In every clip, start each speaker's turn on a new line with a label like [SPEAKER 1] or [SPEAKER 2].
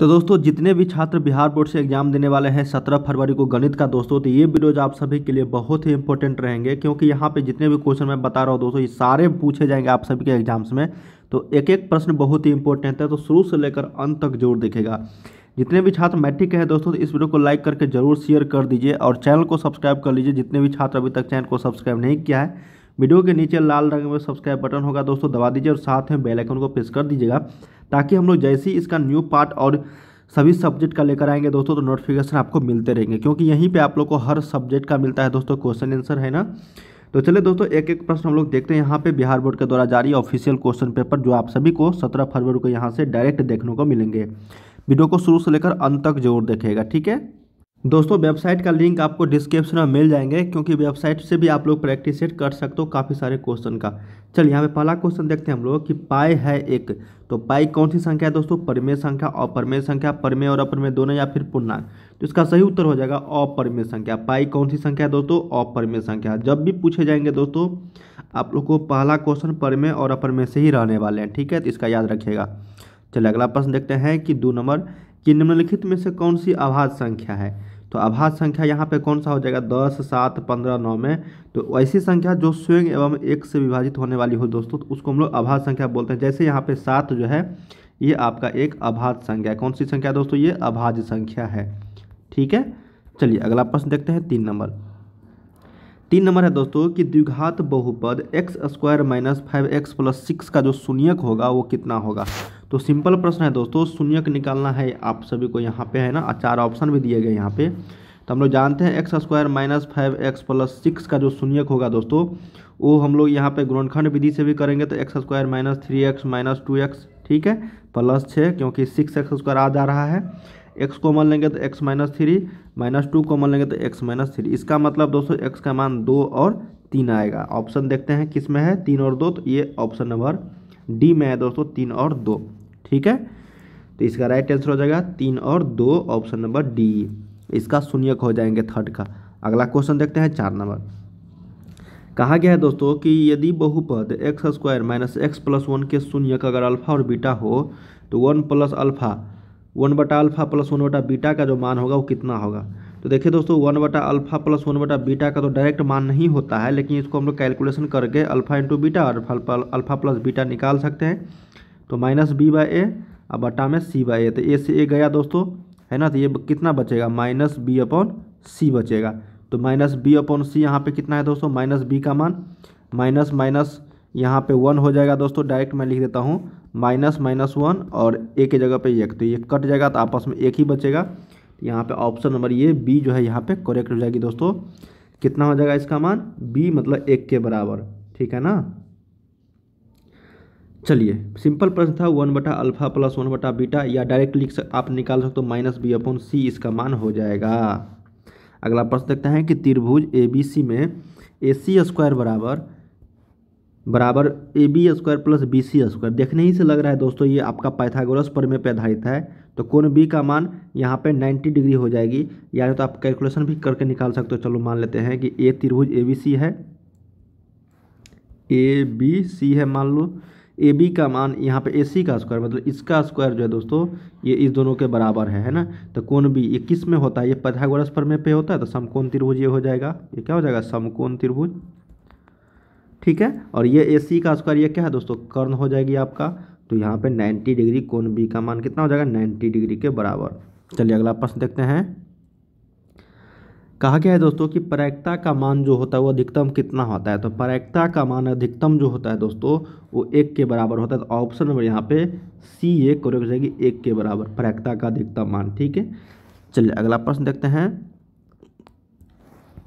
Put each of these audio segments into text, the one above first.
[SPEAKER 1] तो दोस्तों जितने भी छात्र बिहार बोर्ड से एग्जाम देने वाले हैं सत्रह फरवरी को गणित का दोस्तों तो ये वीडियोज आप सभी के लिए बहुत ही इंपॉर्टेंट रहेंगे क्योंकि यहाँ पे जितने भी क्वेश्चन मैं बता रहा हूँ दोस्तों ये सारे पूछे जाएंगे आप सभी के एग्जाम्स में तो एक एक प्रश्न बहुत ही इंपॉर्टेंट है तो शुरू से लेकर अंत तक जरूर देखेगा जितने भी छात्र मैट्रिक के हैं दोस्तों तो इस वीडियो को लाइक करके जरूर शेयर कर दीजिए और चैनल को सब्सक्राइब कर लीजिए जितने भी छात्र अभी तक चैनल को सब्सक्राइब नहीं किया है वीडियो के नीचे लाल रंग में सब्सक्राइब बटन होगा दोस्तों दबा दीजिए और साथ में बेलाइकन को प्रेस कर दीजिएगा ताकि हम लोग जैसे ही इसका न्यू पार्ट और सभी सब्जेक्ट का लेकर आएंगे दोस्तों तो नोटिफिकेशन आपको मिलते रहेंगे क्योंकि यहीं पे आप लोग को हर सब्जेक्ट का मिलता है दोस्तों क्वेश्चन आंसर है ना तो चलिए दोस्तों एक एक प्रश्न हम लोग देखते हैं यहाँ पे बिहार बोर्ड के द्वारा जारी ऑफिशियल क्वेश्चन पेपर जो आप सभी को सत्रह फरवरी को यहाँ से डायरेक्ट देखने को मिलेंगे वीडियो को शुरू से लेकर अंत तक जरूर देखेगा ठीक है दोस्तों वेबसाइट का लिंक आपको डिस्क्रिप्शन में मिल जाएंगे क्योंकि वेबसाइट से भी आप लोग प्रैक्टिस सेट कर सकते हो काफ़ी सारे क्वेश्चन का चलिए यहाँ पे पहला क्वेश्चन देखते हैं हम लोग कि पाई है एक तो पाई कौन सी संख्या है दोस्तों परमेय संख्या अपरमेय संख्या परमेय और अपरमेय दोनों या फिर पूर्णांक तो इसका सही उत्तर हो जाएगा अपरमेय संख्या पाई कौन सी संख्या है दोस्तों अपरमेय संख्या जब भी पूछे जाएंगे दोस्तों आप लोग को पहला क्वेश्चन परमेय और अपरमेय से ही रहने वाले हैं ठीक है तो इसका याद रखिएगा चलिए अगला प्रश्न देखते हैं कि दो नंबर कि निम्नलिखित में से कौन सी आभाज संख्या है तो आभाज संख्या यहाँ पे कौन सा हो जाएगा दस सात पंद्रह नौ में तो ऐसी संख्या जो स्वयं एवं एक से विभाजित होने वाली हो दोस्तों तो उसको हम लोग आभाज संख्या बोलते हैं जैसे यहाँ पे सात जो है ये आपका एक अभाज्य संख्या है कौन सी संख्या दोस्तों ये अभाज्य संख्या है ठीक है चलिए अगला प्रश्न देखते हैं तीन नंबर तीन नंबर है दोस्तों कि द्विघात बहुपद x square minus five x plus six का जो शून्यक होगा वो कितना होगा तो सिंपल प्रश्न है दोस्तों शून्यक निकालना है आप सभी को यहाँ पे है ना चार ऑप्शन भी दिए गए यहाँ पे तो हम लोग जानते हैं x square minus five x plus six का जो शून्यक होगा दोस्तों वो हम लोग यहाँ पे गुणनखंड विधि से भी करेंगे तो x square minus three x minus two x ठीक है प्लस छः क्योंकि सिक्स एक्स स्क्वायर आ जा रहा है एक्स कॉमन लेंगे तो x minus three minus two common लेंगे तो एक्स माइनस थ्री इसका मतलब दोस्तों एक्स का मान दो और तीन आएगा ऑप्शन देखते हैं किस में है तीन और दो तो ये ऑप्शन नंबर डी में है दोस्तों तीन और दो ठीक है तो इसका राइट आंसर हो जाएगा तीन और दो ऑप्शन नंबर डी इसका शून्यक हो जाएंगे थर्ड का अगला क्वेश्चन देखते हैं चार नंबर कहा गया है दोस्तों कि यदि बहुपद x square minus x plus one के शून्य अगर अल्फा और बीटा हो तो वन प्लस अल्फा वन बटा अल्फा प्लस वन बटा बीटा का जो मान होगा वो कितना होगा तो देखिए दोस्तों वन बटा अल्फा प्लस वन बटा बीटा का तो डायरेक्ट मान नहीं होता है लेकिन इसको हम लोग कैलकुलेशन करके अल्फा इंटू बीटा और अल्फा प्लस बीटा निकाल सकते हैं तो माइनस बी बाई ए और बटा में सी बाई ए तो ए से ए गया दोस्तों है ना तो ये कितना बचेगा माइनस बी अपॉन सी बचेगा तो माइनस बी अपॉन सी यहाँ पर कितना है दोस्तों माइनस बी का मान माइनस माइनस यहाँ पे वन हो जाएगा दोस्तों डायरेक्ट मैं लिख देता हूँ माइनस माइनस वन और ए के जगह पे एक तो ये कट जाएगा तो आपस में एक ही बचेगा तो यहाँ पे ऑप्शन नंबर ये बी जो है यहाँ पे करेक्ट हो जाएगी दोस्तों कितना हो जाएगा इसका मान बी मतलब एक के बराबर ठीक है ना चलिए सिंपल प्रश्न था वन बटा अल्फा प्लस वन बटा बीटा या डायरेक्ट लिख सक, आप निकाल सकते हो माइनस बी अपॉन सी इसका मान हो जाएगा अगला प्रश्न देखते हैं कि त्रिभुज ए बी सी में ए सी स्क्वायर बराबर बराबर A B square plus B C square देखने ही से लग रहा है दोस्तों ये आपका पाइथागोरस परमे पर आधारित है तो कोण बी का मान यहाँ पे 90 डिग्री हो जाएगी यानी तो आप कैलकुलेशन भी करके निकाल सकते हो चलो मान लेते हैं कि ए त्रिभुज ए बी सी है ए बी सी है मान लो ए बी का मान यहाँ पे ए सी का स्क्वायर मतलब इसका स्क्वायर जो है दोस्तों ये इस दोनों के बराबर है है ना तो कौन बी ये किस में होता है ये पैथागोरस परमे पे होता है तो समकोण त्रिभुज ये हो जाएगा ये क्या हो जाएगा समकोण त्रिभुज ठीक है और ये ए सी का स्क्वायर ये क्या है दोस्तों कर्ण हो जाएगी आपका तो यहाँ पे 90 डिग्री कोण बी का मान कितना हो जाएगा 90 डिग्री के बराबर चलिए अगला प्रश्न देखते हैं कहा गया है दोस्तों कि परैक्ता का मान जो होता है वो अधिकतम कितना होता है तो परैक्ता का मान अधिकतम जो होता है दोस्तों वो एक के बराबर होता है तो ऑप्शन नंबर यहाँ पे सी ए करेक्ट जाएगी एक के बराबर परैक्ता का अधिकतम मान ठीक है चलिए अगला प्रश्न देखते हैं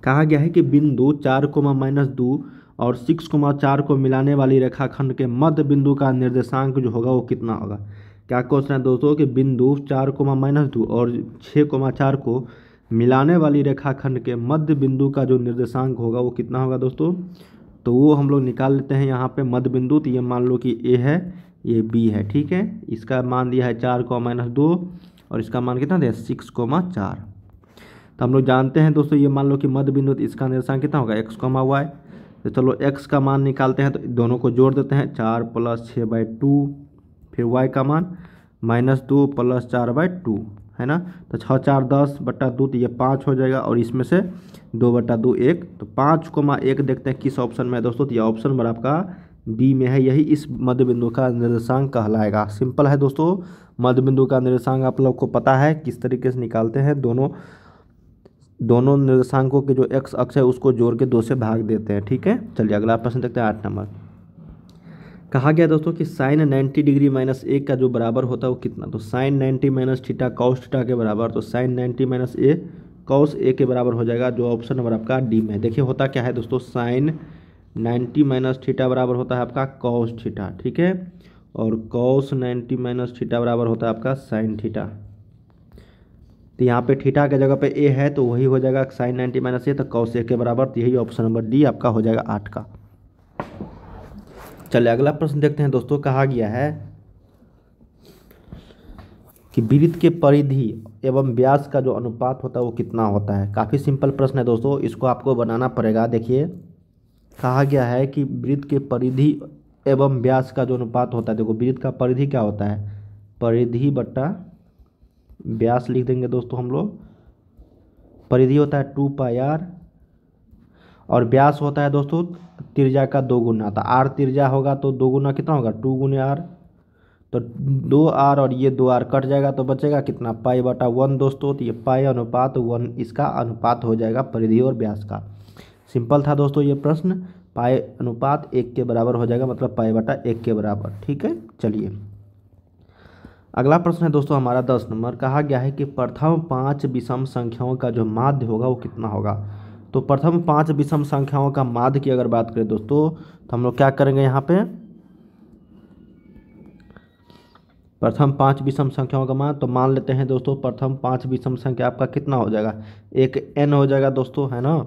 [SPEAKER 1] कहा गया है कि बिंदु चार कोमा माइनस दो और सिक्स कुमा चार को मिलाने वाली रेखाखंड के मध्य बिंदु का निर्देशांक जो होगा वो कितना होगा क्या क्वेश्चन है दोस्तों कि बिंदु चार कोमा माइनस दो और छः कोमा चार को मिलाने वाली रेखाखंड के मध्य बिंदु का जो निर्देशांक होगा वो कितना होगा दोस्तों तो वो हम लोग निकाल लेते हैं यहाँ पे मध्य बिंदु तो ये मान लो कि ए है ये बी है ठीक है इसका मान दिया है चार कोमा माइनस दो और इसका मान कितना दिया सिक्स कोमा चार तो हम लोग जानते हैं दोस्तों ये मान लो कि मध्य बिंदु तो इसका निर्देशांक कितना होगा एक्स कोमा वाई तो चलो एक्स का मान निकालते हैं तो दोनों को जोड़ देते हैं चार प्लस छः बाई टू फिर वाई का मान माइनस दो प्लस चार बाई टू है ना तो छः चार दस बट्टा दो तो ये पाँच हो जाएगा और इसमें से दो बट्टा दो एक तो पाँच को माँ एक देखते हैं किस ऑप्शन में है दोस्तों तो यह ऑप्शन नंबर आपका बी में है यही इस मध्य बिंदु का निर्देशांक कहलाएगा सिंपल है दोस्तों मध्य बिंदु का निर्देशांक आप लोग को पता है किस तरीके से निकालते हैं दोनों दोनों निर्देशांकों के जो एक्स अक्ष है उसको जोड़ के दो से भाग देते हैं ठीक है चलिए अगला प्रश्न देखते हैं आठ नंबर कहा गया दोस्तों कि साइन नाइन्टी डिग्री माइनस एक का जो बराबर होता है वो कितना तो sine ninety minus theta cos theta के बराबर तो sine ninety minus A cos A के बराबर हो जाएगा जो ऑप्शन नंबर आपका डी में देखिए होता क्या है दोस्तों साइन नाइन्टी माइनस छीटा बराबर होता है आपका कौश छीटा ठीक है और कौश नाइन्टी माइनस छीटा बराबर होता है आपका साइन ठीटा तो यहाँ पे थीटा के जगह पे ए है तो वही हो जाएगा साइन नाइन्टी माइनस ए तो कौश ए के बराबर तो यही ऑप्शन नंबर डी आपका हो जाएगा आठ का चलिए अगला प्रश्न देखते हैं दोस्तों कहा गया है कि वृत्त के परिधि एवं व्यास का जो अनुपात होता है वो कितना होता है काफ़ी सिंपल प्रश्न है दोस्तों इसको आपको बनाना पड़ेगा देखिए कहा गया है कि वृत्त के परिधि एवं व्यास का जो अनुपात होता है देखो वृत्त का परिधि क्या होता है परिधि बट्टा व्यास लिख देंगे दोस्तों हम लोग परिधि होता है टू पाई आर और व्यास होता है दोस्तों तिरजा का दो गुना तो आर तिरजा होगा तो दो गुना कितना होगा टू गुने आर तो दो आर और ये दो आर कट जाएगा तो बचेगा कितना पाई बटा वन दोस्तों तो ये पाई अनुपात वन इसका अनुपात हो जाएगा परिधि और व्यास का सिंपल था दोस्तों ये प्रश्न पाई अनुपात एक के बराबर हो जाएगा मतलब पाई बटा एक के बराबर ठीक है चलिए अगला प्रश्न है दोस्तों हमारा दस नंबर कहा गया है कि प्रथम पाँच विषम संख्याओं का जो माध्य होगा वो कितना होगा तो प्रथम पाँच विषम संख्याओं का माध्य की अगर बात करें दोस्तों तो हम लोग क्या करेंगे यहाँ पे प्रथम पाँच विषम संख्याओं का मान तो मान लेते हैं दोस्तों प्रथम पाँच विषम संख्या आपका कितना हो जाएगा एक एन हो जाएगा दोस्तों है ना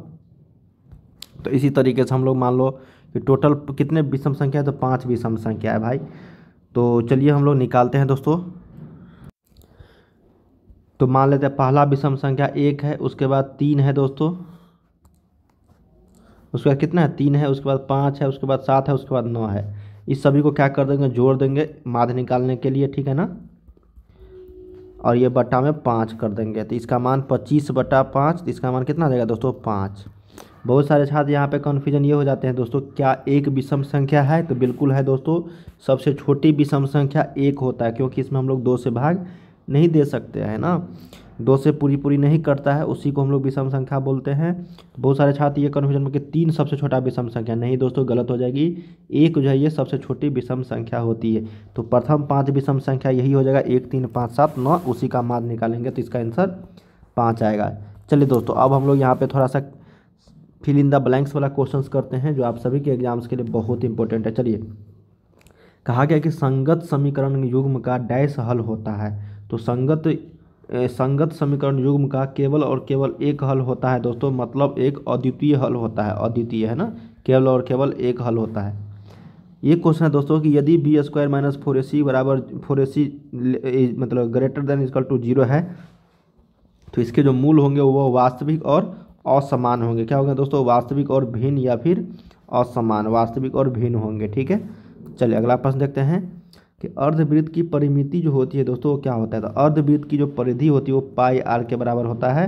[SPEAKER 1] तो इसी तरीके से हम लोग मान लो कि टोटल कितने विषम संख्या है तो पाँच विषम संख्या है भाई तो चलिए हम लोग निकालते हैं दोस्तों तो मान लेते हैं पहला विषम संख्या एक है उसके बाद तीन है दोस्तों उसके बाद कितना है तीन है उसके बाद पाँच है उसके बाद सात है उसके बाद नौ है इस सभी को क्या कर देंगे जोड़ देंगे माध्य निकालने के लिए ठीक है ना और ये बट्टा में पाँच कर देंगे तो इसका मान पच्चीस बटा पाँच तो इसका मान कितना आ जाएगा दोस्तों पाँच बहुत सारे छात्र यहाँ पे कन्फ्यूजन ये हो जाते हैं दोस्तों क्या एक विषम संख्या है तो बिल्कुल है दोस्तों सबसे छोटी विषम संख्या एक होता है क्योंकि इसमें हम लोग दो से भाग नहीं दे सकते हैं ना दो से पूरी पूरी नहीं करता है उसी को हम लोग विषम संख्या बोलते हैं बहुत सारे छात्र ये कन्फ्यूजन में कि तीन सबसे छोटा विषम संख्या नहीं दोस्तों गलत हो जाएगी एक जो है ये सबसे छोटी विषम संख्या होती है तो प्रथम पाँच विषम संख्या यही हो जाएगा एक तीन पाँच सात नौ उसी का माध निकालेंगे तो इसका आंसर पाँच आएगा चलिए दोस्तों अब हम लोग यहाँ पर थोड़ा सा फिल इन द ब्लैंक्स वाला क्वेश्चंस करते हैं जो आप सभी के एग्जाम्स के लिए बहुत इंपॉर्टेंट है चलिए कहा गया कि संगत समीकरण युग्म का डैश हल होता है तो संगत संगत समीकरण युग्म का केवल और केवल एक हल होता है दोस्तों मतलब एक अद्वितीय हल होता है अद्वितीय है ना केवल और केवल एक हल होता है ये क्वेश्चन है दोस्तों कि यदि b square minus four a c बराबर फोर ए सी मतलब greater than equal to zero है तो इसके जो मूल होंगे वो वास्तविक और असमान होंगे क्या होंगे दोस्तों वास्तविक और भिन्न या फिर असमान वास्तविक और भिन्न होंगे ठीक है चलिए अगला प्रश्न देखते हैं कि अर्धवृत्त की परिमिति जो होती है दोस्तों वो क्या होता है तो अर्धवृत्त की जो परिधि होती है वो पाई आर के बराबर होता है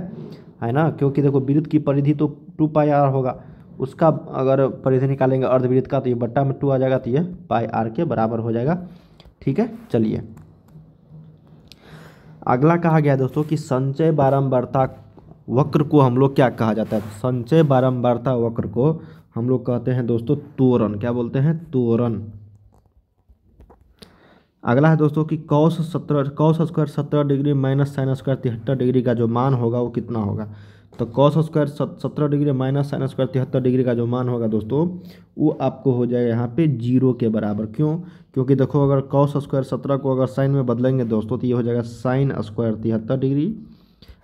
[SPEAKER 1] है ना क्योंकि देखो वृत्त की परिधि तो टू पाई आर होगा उसका अगर परिधि निकालेंगे अर्धवृत्त का तो ये बट्टा में टू आ जाएगा तो ये पाई आर के बराबर हो जाएगा ठीक है चलिए अगला कहा गया दोस्तों कि संचय बारंबारता वक्र को हम लोग क्या कहा जाता है संचय बारंबारता वक्र को हम लोग कहते हैं दोस्तों तोरण क्या बोलते हैं तोरण अगला है दोस्तों कि कौश सत्रह कौश स्क्वायर सत्रह डिग्री माइनस साइन स्क्वायर तिहत्तर डिग्री का जो मान होगा वो कितना होगा तो कौश स्क्वायर सत्रह डिग्री माइनस साइन स्क्वायर तिहत्तर डिग्री का जो मान होगा दोस्तों वो आपको हो जाएगा यहाँ पे जीरो के बराबर क्यों क्योंकि देखो अगर कौश स्क्वायर सत्रह को अगर साइन में बदलेंगे दोस्तों तो ये हो जाएगा साइन स्क्वायर तिहत्तर डिग्री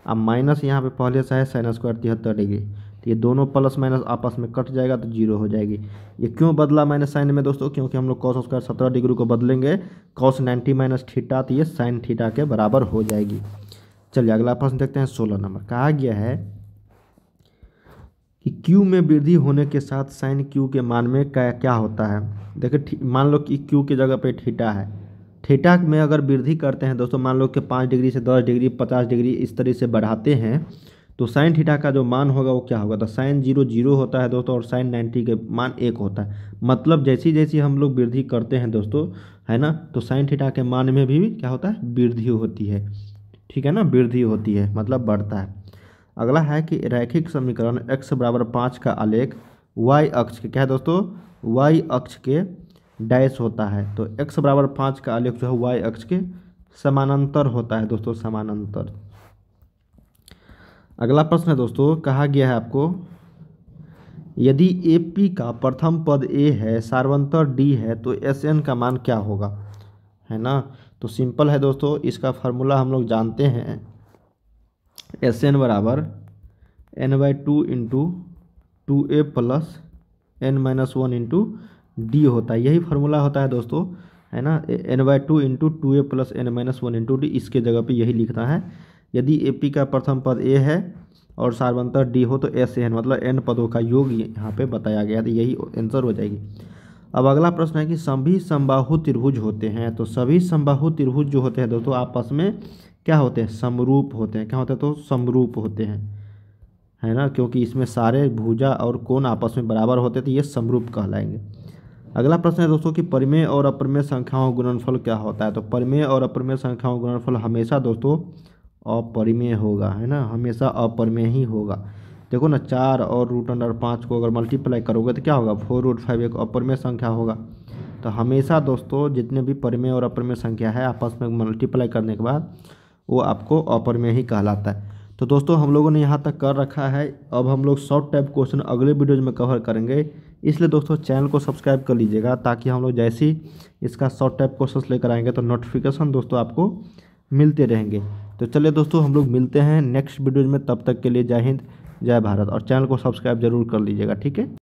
[SPEAKER 1] अब माइनस यहाँ पे पहले से है साइन स्क्वायर तिहत्तर डिग्री तो ये दोनों प्लस माइनस आपस में कट जाएगा तो जीरो हो जाएगी ये क्यों बदला माइनस साइन में दोस्तों क्योंकि हम लोग कॉस स्क्वायर सत्रह डिग्री को बदलेंगे कॉस नाइन्टी माइनस थीटा तो ये साइन थीटा के बराबर हो जाएगी चलिए अगला प्रश्न देखते हैं सोलह नंबर कहा गया है कि क्यू में वृद्धि होने के साथ साइन क्यू के मान में क्या क्या होता है देखिए मान लो कि क्यू की जगह पे थीटा है थीटा में अगर वृद्धि करते हैं दोस्तों मान लो कि पाँच डिग्री से दस डिग्री पचास डिग्री इस तरह से बढ़ाते हैं तो साइन थीटा का जो मान होगा वो क्या होगा तो साइन जीरो जीरो होता है दोस्तों और साइन नाइन्टी के मान एक होता है मतलब जैसी जैसी हम लोग वृद्धि करते हैं दोस्तों है ना तो साइन थीटा के मान में भी, भी क्या होता है वृद्धि होती है ठीक है ना वृद्धि होती है मतलब बढ़ता है अगला है कि रैखिक समीकरण एक्स बराबर पाँच का आलेख वाई अक्ष के क्या है दोस्तों वाई अक्ष के डैश होता है तो एक्स बराबर पाँच का आलेख जो है वाई अक्ष के समानांतर होता है दोस्तों समानांतर अगला प्रश्न है दोस्तों कहा गया है आपको यदि ए पी का प्रथम पद ए है सार्वंतर डी है तो एस एन का मान क्या होगा है ना तो सिंपल है दोस्तों इसका फार्मूला हम लोग जानते हैं एस एन बराबर n by two into two a plus n minus one into d होता है यही फार्मूला होता है दोस्तों है ना n by two into two a plus n minus one into d इसके जगह पे यही लिखना है यदि ए पी का प्रथम पद ए है और सार्वंतर डी हो तो एस एन मतलब एन पदों का योग यहाँ पे बताया गया तो यही आंसर हो जाएगी अब अगला प्रश्न है कि सभी संबाहु त्रिभुज होते हैं तो सभी संबाहु त्रिभुज जो होते हैं दोस्तों आपस में क्या होते हैं समरूप होते हैं क्या होते हैं तो समरूप होते हैं है ना क्योंकि इसमें सारे भुजा और कोण आपस में बराबर होते तो ये समरूप कहलाएंगे अगला प्रश्न है दोस्तों कि परिमेय और अप्रमेय संख्याओं गुणनफल क्या होता है तो परिमेय और अप्रमेय संख्याओं गुणनफल हमेशा दोस्तों अपरिमेय होगा है ना हमेशा अपरिमेय ही होगा देखो ना चार और रूट अंडर पाँच को अगर मल्टीप्लाई करोगे तो क्या होगा फोर रूट फाइव एक अपरिमेय संख्या होगा तो हमेशा दोस्तों जितने भी परिमेय और अप्रमेय संख्या है आपस में मल्टीप्लाई करने के बाद वो आपको अपरिमेय ही कहलाता है तो दोस्तों हम लोगों ने यहाँ तक कर रखा है अब हम लोग शॉर्ट टाइप क्वेश्चन अगले वीडियोज में कवर करेंगे इसलिए दोस्तों चैनल को सब्सक्राइब कर लीजिएगा ताकि हम लोग जैसे ही इसका शॉर्ट टाइप क्वेश्चन लेकर आएंगे तो नोटिफिकेशन दोस्तों आपको मिलते रहेंगे तो चलिए दोस्तों हम लोग मिलते हैं नेक्स्ट वीडियोज में तब तक के लिए जय हिंद जय भारत और चैनल को सब्सक्राइब जरूर कर लीजिएगा ठीक है